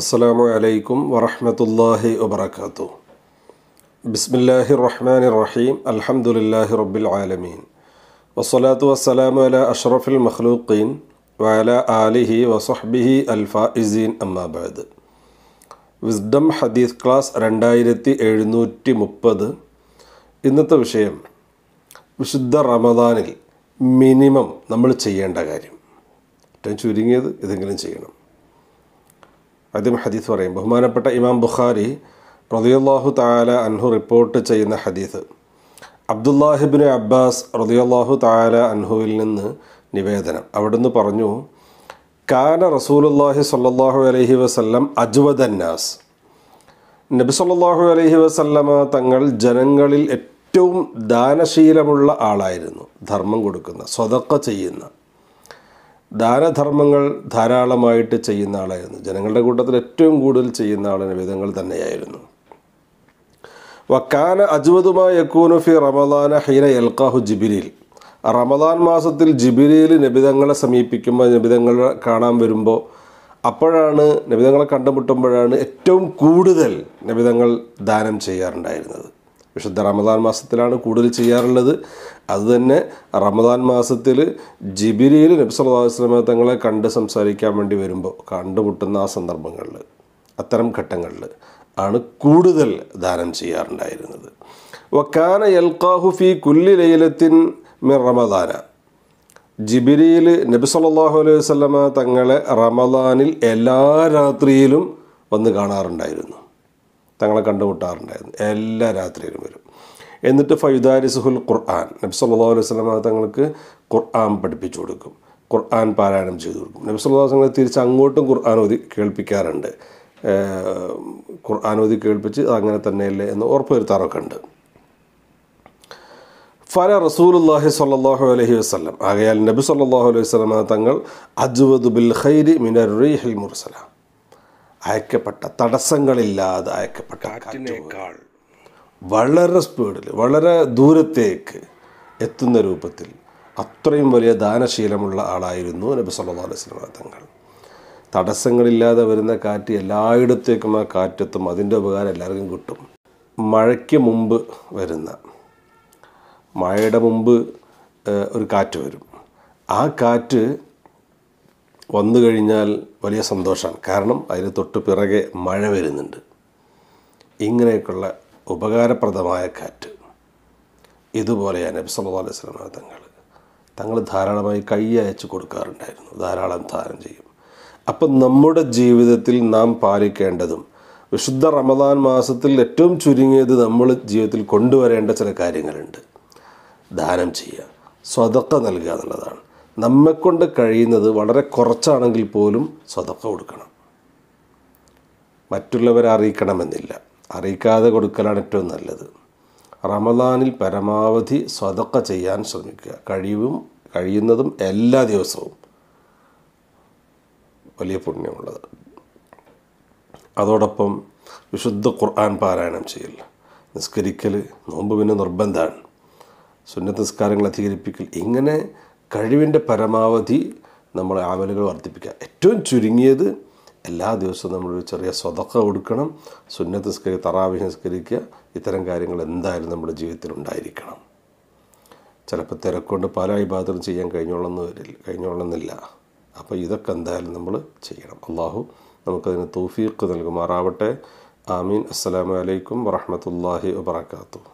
അസ്സലാമു അലൈക്കും വറഹമത്തല്ലാഹി വാത്തു ബിസ്മില്ലാഹി റഹ്മാൻ റഹീം അൽഹംദുലില്ലാഹി റബ്ബിൽ ആലമീൻ വസ്സലാത്തു വസ്സലാമു അല അഷ്റഫുൽ മഖ്ലൂഖീൻ വഅല ആലിഹി വസഹ്ബിഹി അൽഫാഇസീൻ അമ്മാബാദ് വിസ്ഡം ഹദീസ് ക്ലാസ് രണ്ടായിരത്തി എഴുന്നൂറ്റി മുപ്പത് ഇന്നത്തെ വിഷയം വിശുദ്ധ റമദാനിൽ മിനിമം നമ്മൾ ചെയ്യേണ്ട കാര്യം ഏറ്റവും ചുരുങ്ങിയത് ഇതെങ്കിലും ചെയ്യണം ആദ്യം ഹദീസ് പറയും ബഹുമാനപ്പെട്ട ഇമാം ബുഖാരി റതിയുല്ലാഹു താല അൻഹു റിപ്പോർട്ട് ചെയ്യുന്ന ഹദീസ് അബ്ദുല്ലാഹിബിന് അബ്ബാസ് റതിയുല്ലാഹു താല അൻഹുവിൽ നിന്ന് നിവേദനം അവിടുന്ന് പറഞ്ഞു കാന റസൂലുല്ലാഹി സല്ലാഹു അലഹി വസ്ല്ലം അജ്വദന്നാസ് നബി സല്ലാഹു അലഹി വസല്ലമ തങ്ങൾ ജനങ്ങളിൽ ഏറ്റവും ദാനശീലമുള്ള ആളായിരുന്നു ധർമ്മം കൊടുക്കുന്ന സ്വതക്ക ചെയ്യുന്ന ദാനധർമ്മങ്ങൾ ധാരാളമായിട്ട് ചെയ്യുന്ന ആളായിരുന്നു ജനങ്ങളുടെ കൂട്ടത്തിൽ ഏറ്റവും കൂടുതൽ ചെയ്യുന്ന ആളിന് വേദങ്ങൾ തന്നെയായിരുന്നു വക്കാന അജ്വദുമാ യക്കൂനു ഫി റമദാന ഹീന എൽക്കാഹു ജിബിരിൽ റമദാൻ മാസത്തിൽ ജിബിരിയിൽ നബിതങ്ങളെ സമീപിക്കുമ്പോൾ നബിതങ്ങൾ കാണാൻ വരുമ്പോൾ അപ്പോഴാണ് നബിതങ്ങളെ കണ്ടുമുട്ടുമ്പോഴാണ് ഏറ്റവും കൂടുതൽ നബിതങ്ങൾ ദാനം ചെയ്യാറുണ്ടായിരുന്നത് വിശുദ്ധ റമദാൻ മാസത്തിലാണ് കൂടുതൽ ചെയ്യാറുള്ളത് അതുതന്നെ റമദാൻ മാസത്തിൽ ജിബിരിയിൽ നബ്സല്ലാസ്ലമ തങ്ങളെ കണ്ട് സംസാരിക്കാൻ വേണ്ടി വരുമ്പോൾ കണ്ടുമുട്ടുന്ന ആ സന്ദർഭങ്ങളിൽ അത്തരം ഘട്ടങ്ങളിൽ ആണ് കൂടുതൽ ദാനം ചെയ്യാറുണ്ടായിരുന്നത് വക്കാന എൽക്കാഹു ഫി കുല്ലി ലൈലത്തിൻ മിർ റമദാന ജിബിരിയിൽ നബി സല്ലാഹു അലൈഹി വസ്ലമ തങ്ങളെ റമദാനിൽ എല്ലാ രാത്രിയിലും വന്ന് കാണാറുണ്ടായിരുന്നു തങ്ങളെ കണ്ടുമുട്ടാറുണ്ടായിരുന്നു എല്ലാ രാത്രിയിലും വരും എന്നിട്ട് ഫൈദാരിസുഹുൽ ഖുർആൻ നബി സല്ലാ അലൈഹി തങ്ങൾക്ക് ഖുർആൻ പഠിപ്പിച്ചു കൊടുക്കും ഖുർആൻ പാരായണം ചെയ്തു കൊടുക്കും നബി സല്ലാ വസ്ലം തിരിച്ച് അങ്ങോട്ടും ഖുർആൻ ഓതി കേൾപ്പിക്കാറുണ്ട് ഖുർആൻ ഓതി കേൾപ്പിച്ച് അങ്ങനെ തന്നെയല്ലേ എന്ന് ഉറപ്പ് വരുത്താറൊക്കെ ഉണ്ട് ഫല റസൂലുല്ലാഹി സല്ലാഹു അലഹി വസ്ലം ആകയാൽ നബി സല്ലാഹു അലൈഹി വസ്ലമ തങ്ങൾ അജ്വദ് ബിൽ ഖൈരി മിനർ റീഹിൽ മുർസലാം അയക്കപ്പെട്ട തടസ്സങ്ങളില്ലാതെ അയക്കപ്പെട്ട കാറ്റിനേക്കാൾ വളരെ സ്പീഡിൽ വളരെ ദൂരത്തേക്ക് എത്തുന്ന രൂപത്തിൽ അത്രയും വലിയ ദാനശീലമുള്ള ആളായിരുന്നു നബി സല്ലല്ലാഹു അലൈഹി തങ്ങൾ തടസ്സങ്ങളില്ലാതെ വരുന്ന കാറ്റ് എല്ലായിടത്തേക്കും ആ കാറ്റെത്തും അതിൻ്റെ ഉപകാരം എല്ലാവർക്കും കിട്ടും മഴയ്ക്ക് മുമ്പ് വരുന്ന മഴയുടെ മുമ്പ് ഒരു കാറ്റ് വരും ആ കാറ്റ് വന്നു കഴിഞ്ഞാൽ വലിയ സന്തോഷമാണ് കാരണം അതിന് തൊട്ട് പിറകെ മഴ വരുന്നുണ്ട് ഇങ്ങനെയൊക്കെയുള്ള ഉപകാരപ്രദമായ കാറ്റ് ഇതുപോലെയാണ് നബി സല്ലാ അലൈഹി തങ്ങൾ തങ്ങൾ ധാരാളമായി കൈ അയച്ചു കൊടുക്കാറുണ്ടായിരുന്നു ധാരാളം ധാരം ചെയ്യും അപ്പം നമ്മുടെ ജീവിതത്തിൽ നാം പാലിക്കേണ്ടതും വിശുദ്ധ റമദാൻ മാസത്തിൽ ഏറ്റവും ചുരുങ്ങിയത് നമ്മൾ ജീവിതത്തിൽ കൊണ്ടുവരേണ്ട ചില കാര്യങ്ങളുണ്ട് ദാനം ചെയ്യുക സ്വതക്ക നൽകുക എന്നുള്ളതാണ് നമ്മെക്കൊണ്ട് കഴിയുന്നത് വളരെ കുറച്ചാണെങ്കിൽ പോലും സ്വതക്ക കൊടുക്കണം മറ്റുള്ളവരെ അറിയിക്കണമെന്നില്ല അറിയിക്കാതെ കൊടുക്കലാണ് ഏറ്റവും നല്ലത് റമദാനിൽ പരമാവധി സ്വതക്ക ചെയ്യാൻ ശ്രമിക്കുക കഴിവും കഴിയുന്നതും എല്ലാ ദിവസവും വലിയ പുണ്യമുള്ളത് അതോടൊപ്പം വിശുദ്ധ ഖുർആൻ പാരായണം ചെയ്യൽ നിസ്കരിക്കൽ നോമ്പ് പിന്നെ നിർബന്ധമാണ് സുന്നത്ത് നിസ്കാരങ്ങൾ അധികരിപ്പിക്കൽ ഇങ്ങനെ കഴിവിൻ്റെ പരമാവധി നമ്മൾ ആമലുകൾ വർദ്ധിപ്പിക്കുക ഏറ്റവും ചുരുങ്ങിയത് എല്ലാ ദിവസവും നമ്മളൊരു ചെറിയ സ്വതക്ക കൊടുക്കണം സുന്നത്ത് നിസ്കരി തറാവി നിസ്കരിക്കുക ഇത്തരം കാര്യങ്ങൾ എന്തായാലും നമ്മുടെ ജീവിതത്തിൽ ഉണ്ടായിരിക്കണം ചിലപ്പോൾ തിരക്കൊണ്ട് പല ഇബാദത്തും ചെയ്യാൻ കഴിഞ്ഞോളന്ന് വരില്ല കഴിഞ്ഞോളന്നില്ല അപ്പോൾ ഇതൊക്കെ എന്തായാലും നമ്മൾ ചെയ്യണം അള്ളാഹു നമുക്കതിന് തൗഫീഖ് നൽകുമാറാവട്ടെ ആമീൻ അസ്സലാമലൈക്കും വറഹമത്തല്ലാഹി വാത്തു